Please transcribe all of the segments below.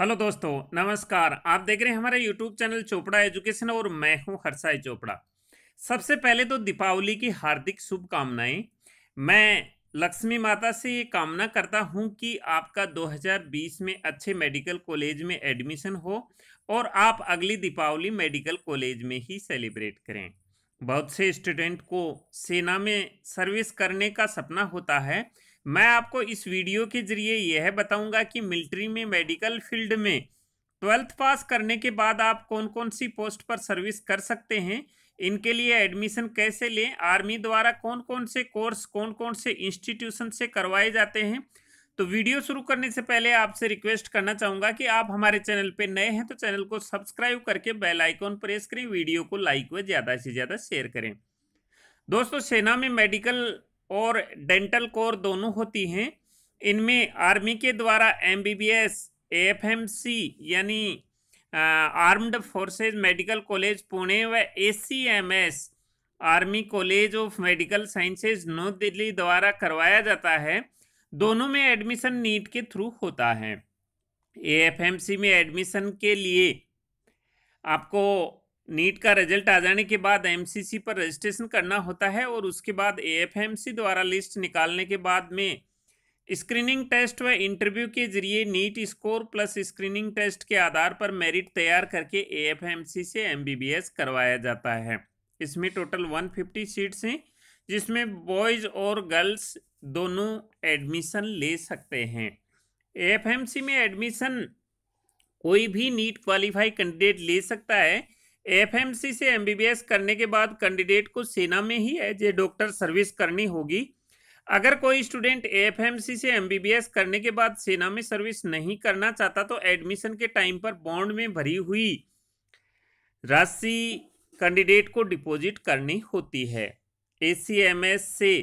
hello दोस्तों नमस्कार आप देख रहे हैं हमारा यूट्यूब चैनल चोपड़ा एजुकेशन और मैं हूं हरसाई चोपड़ा सबसे पहले तो दीपावली की हार्दिक शुभकामनाएं मैं लक्ष्मी माता से ये कामना करता हूं कि आपका 2020 में अच्छे मेडिकल कॉलेज में एडमिशन हो और आप अगली दीपावली मेडिकल कॉलेज में ही सेलिब्रेट करें बहुत से स्टूडेंट को सेना में सर्विस करने का सपना होता है मैं आपको इस वीडियो के ज़रिए यह बताऊंगा कि मिलिट्री में मेडिकल फील्ड में ट्वेल्थ पास करने के बाद आप कौन कौन सी पोस्ट पर सर्विस कर सकते हैं इनके लिए एडमिशन कैसे लें आर्मी द्वारा कौन कौन से कोर्स कौन कौन से इंस्टीट्यूशन से करवाए जाते हैं तो वीडियो शुरू करने से पहले आपसे रिक्वेस्ट करना चाहूँगा कि आप हमारे चैनल पर नए हैं तो चैनल को सब्सक्राइब करके बेल आइकॉन प्रेस करें वीडियो को लाइक व ज़्यादा से ज़्यादा शेयर करें दोस्तों सेना में मेडिकल और डेंटल कोर दोनों होती हैं इनमें आर्मी के द्वारा M B B S F M C यानी armed forces medical college Pune व A C M S army college of medical sciences Nai Delhi द्वारा करवाया जाता है दोनों में एडमिशन नीट के थ्रू होता है ए एफ एम सी में एडमिशन के लिए आपको नीट का रिजल्ट आ जाने के बाद एमसीसी पर रजिस्ट्रेशन करना होता है और उसके बाद एएफएमसी द्वारा लिस्ट निकालने के बाद में स्क्रीनिंग टेस्ट व इंटरव्यू के जरिए NEET score plus screening test के आधार पर मेरिट तैयार करके एएफएमसी से एमबीबीएस करवाया जाता है इसमें टोटल 150 सीट्स हैं जिसमें बॉयज़ और गर्ल्स दोनों एडमिशन ले सकते हैं ए में एडमिशन कोई भी नीट क्वालिफाई कैंडिडेट ले सकता है एफएमसी से एमबीबीएस करने के बाद कैंडिडेट को सेना में ही एज ए डॉक्टर सर्विस करनी होगी अगर कोई स्टूडेंट एफएमसी से एमबीबीएस करने के बाद सेना में सर्विस नहीं करना चाहता तो एडमिशन के टाइम पर बॉन्ड में भरी हुई राशि कैंडिडेट को डिपॉजिट करनी होती है ए से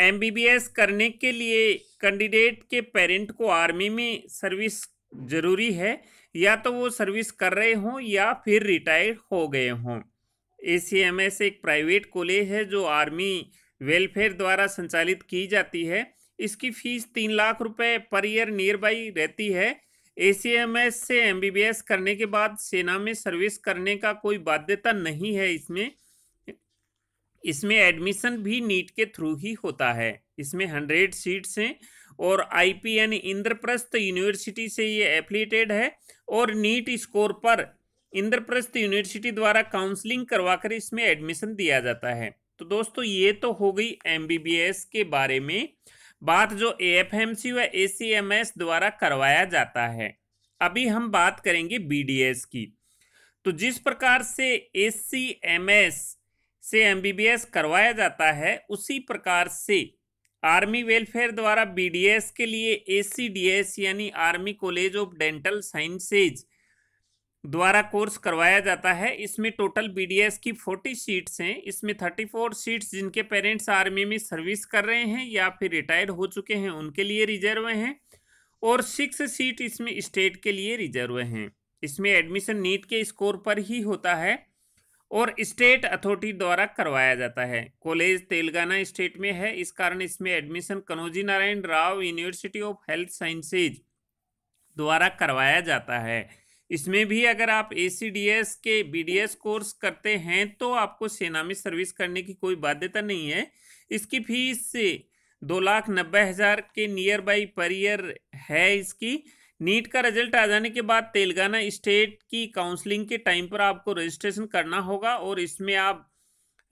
एमबीबीएस करने के लिए कैंडिडेट के पेरेंट को आर्मी में सर्विस जरूरी है या तो वो सर्विस कर रहे हों या फिर रिटायर्ड हो गए हों ए सी एम एस एक प्राइवेट कॉलेज है जो आर्मी वेलफेयर द्वारा संचालित की जाती है इसकी फीस तीन लाख रुपए पर ईयर नियर बाई रहती है ए सी एम एस से एम बी बी एस करने के बाद सेना में सर्विस करने का कोई बाध्यता नहीं है इसमें इसमें एडमिशन भी नीट के थ्रू ही होता है इसमें हंड्रेड सीट्स हैं और आई पी यानी इंद्रप्रस्थ यूनिवर्सिटी से ये एफिलेटेड है और नीट स्कोर पर इंद्रप्रस्थ यूनिवर्सिटी द्वारा काउंसलिंग करवाकर इसमें एडमिशन दिया जाता है तो दोस्तों ये तो हो गई एमबीबीएस के बारे में बात जो एएफएमसी व एसीएमएस द्वारा करवाया जाता है अभी हम बात करेंगे बीडीएस की तो जिस प्रकार से एस सी एम एस से एम बी बी एस करवाया जाता है उसी प्रकार से आर्मी वेलफेयर द्वारा बीडीएस के लिए एसीडीएस यानी army college of dental sciences द्वारा कोर्स करवाया जाता है इसमें टोटल बीडीएस की फोर्टी सीट्स हैं इसमें थर्टी फोर सीट्स जिनके पेरेंट्स आर्मी में सर्विस कर रहे हैं या फिर रिटायर हो चुके हैं उनके लिए रिजर्व हैं और सिक्स सीट इसमें स्टेट के लिए रिजर्व हैं इसमें एडमिशन नीट के स्कोर पर ही होता है और स्टेट अथॉरिटी द्वारा करवाया जाता है कॉलेज तेलंगाना स्टेट में है इस कारण इसमें admission Kaloji Narayana Rao university of health sciences द्वारा करवाया जाता है इसमें भी अगर आप ए के बी कोर्स करते हैं तो आपको सेना में सर्विस करने की कोई बाध्यता नहीं है इसकी फीस दो लाख नब्बे हज़ार के नियर बाई पर ईयर है इसकी नीट का रिजल्ट आ जाने के बाद तेलंगाना स्टेट की काउंसलिंग के टाइम पर आपको रजिस्ट्रेशन करना होगा और इसमें आप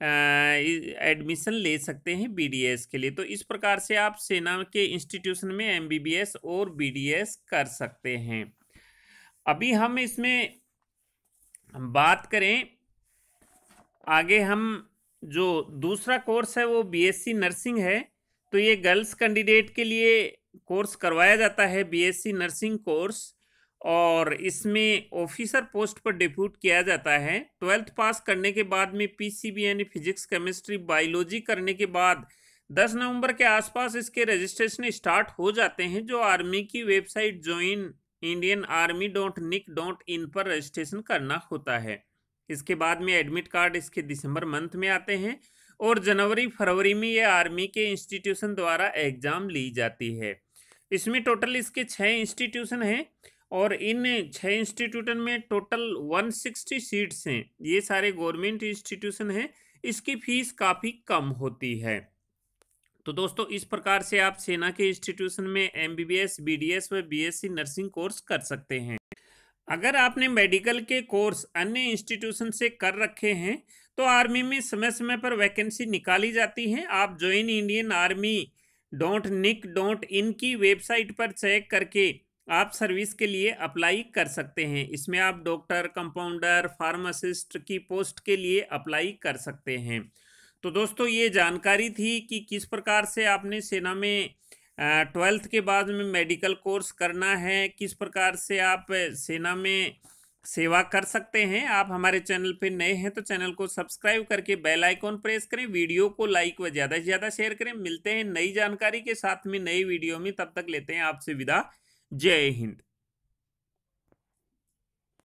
एडमिशन ले सकते हैं बीडीएस के लिए तो इस प्रकार से आप सेना के इंस्टीट्यूशन में एमबीबीएस और बीडीएस कर सकते हैं अभी हम इसमें बात करें आगे हम जो दूसरा कोर्स है वो बीएससी नर्सिंग है तो ये गर्ल्स कैंडिडेट के लिए कोर्स करवाया जाता है बीएससी नर्सिंग कोर्स और इसमें ऑफिसर पोस्ट पर डिप्यूट किया जाता है ट्वेल्थ पास करने के बाद में पीसीबी यानी फिजिक्स केमिस्ट्री बायोलॉजी करने के बाद 10 नवंबर के आसपास इसके रजिस्ट्रेशन स्टार्ट हो जाते हैं जो आर्मी की website join Indian army dot nic dot in पर रजिस्ट्रेशन करना होता है इसके बाद में एडमिट कार्ड इसके दिसंबर मंथ में आते हैं और जनवरी फरवरी में ये आर्मी के इंस्टीट्यूशन द्वारा एग्ज़ाम ली जाती है इसमें टोटल इसके छः इंस्टीट्यूशन हैं और इन छः इंस्टीट्यूशन में टोटल 160 सीट्स हैं ये सारे गवर्नमेंट इंस्टीट्यूशन हैं इसकी फीस काफ़ी कम होती है तो दोस्तों इस प्रकार से आप सेना के इंस्टीट्यूशन में M B B S B D S व B S C nursing course कर सकते हैं अगर आपने मेडिकल के कोर्स अन्य इंस्टीट्यूशन से कर रखे हैं तो आर्मी में समय समय पर वैकेंसी निकाली जाती है आप join Indian army don't Nick don't in की वेबसाइट पर चेक करके आप सर्विस के लिए अप्लाई कर सकते हैं इसमें आप डॉक्टर कंपाउंडर फार्मासिस्ट की पोस्ट के लिए अप्लाई कर सकते हैं तो दोस्तों ये जानकारी थी कि किस प्रकार से आपने सेना में ट्वेल्थ के बाद में मेडिकल कोर्स करना है किस प्रकार से आप सेना में सेवा कर सकते हैं आप हमारे चैनल पर नए हैं तो चैनल को सब्सक्राइब करके बेल आइकॉन प्रेस करें वीडियो को लाइक व ज़्यादा से ज़्यादा शेयर करें मिलते हैं नई जानकारी के साथ में नई वीडियो में तब तक लेते हैं आपसे विदा जय हिंद